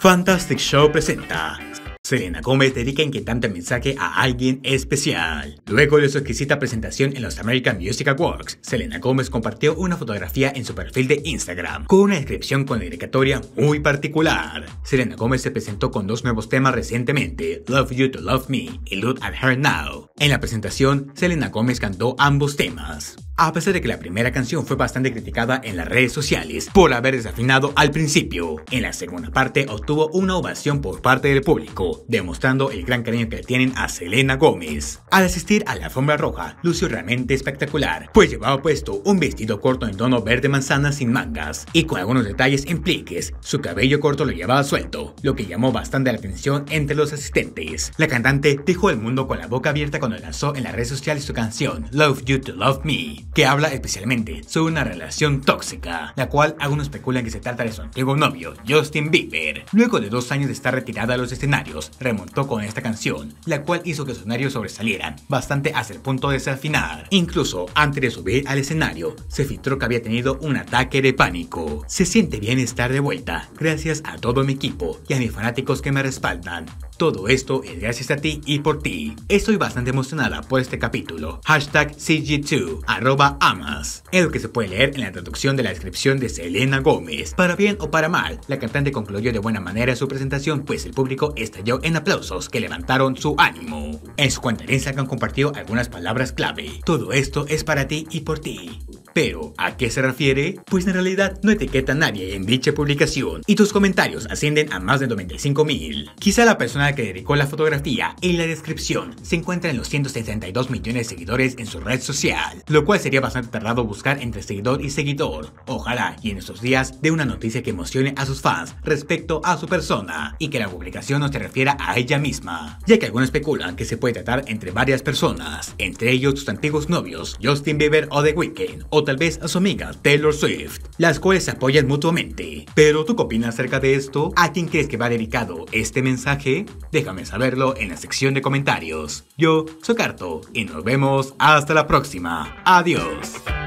Fantastic Show presenta. Selena Gomez dedica inquietante mensaje a alguien especial. Luego de su exquisita presentación en los American Music Awards, Selena Gomez compartió una fotografía en su perfil de Instagram con una descripción con dedicatoria muy particular. Selena Gomez se presentó con dos nuevos temas recientemente, Love You to Love Me y Look at Her Now. En la presentación, Selena Gomez cantó ambos temas a pesar de que la primera canción fue bastante criticada en las redes sociales por haber desafinado al principio. En la segunda parte obtuvo una ovación por parte del público, demostrando el gran cariño que le tienen a Selena Gómez. Al asistir a la alfombra roja, lució realmente espectacular, pues llevaba puesto un vestido corto en tono verde manzana sin mangas y con algunos detalles en pliques. Su cabello corto lo llevaba suelto, lo que llamó bastante la atención entre los asistentes. La cantante dejó el mundo con la boca abierta cuando lanzó en las redes sociales su canción Love You to Love Me que habla especialmente sobre una relación tóxica, la cual algunos especulan que se trata de su antiguo novio, Justin Bieber. Luego de dos años de estar retirada a los escenarios, remontó con esta canción, la cual hizo que los escenarios sobresalieran... bastante hasta el punto de desafinar. Incluso antes de subir al escenario, se filtró que había tenido un ataque de pánico. Se siente bien estar de vuelta, gracias a todo mi equipo y a mis fanáticos que me respaldan. Todo esto es gracias a ti y por ti. Estoy bastante emocionada por este capítulo. Hashtag CG2, arroba amas. Es lo que se puede leer en la traducción de la descripción de Selena Gómez. Para bien o para mal, la cantante concluyó de buena manera su presentación, pues el público estalló en aplausos que levantaron su ánimo. En su cuenta de Instagram compartió algunas palabras clave. Todo esto es para ti y por ti. Pero, ¿a qué se refiere? Pues en realidad no etiqueta a nadie en dicha publicación y tus comentarios ascienden a más de 95 mil. Quizá la persona que dedicó la fotografía en la descripción se encuentra en los 162 millones de seguidores en su red social, lo cual sería bastante tardado buscar entre seguidor y seguidor. Ojalá y en estos días dé una noticia que emocione a sus fans respecto a su persona y que la publicación no se refiera a ella misma, ya que algunos especulan que se puede tratar entre varias personas, entre ellos sus antiguos novios, Justin Bieber o The Weeknd, o tal vez a su amiga Taylor Swift, las cuales se apoyan mutuamente. Pero tú qué opinas acerca de esto? ¿A quién crees que va dedicado este mensaje? Déjame saberlo en la sección de comentarios. Yo soy Carto y nos vemos hasta la próxima. Adiós.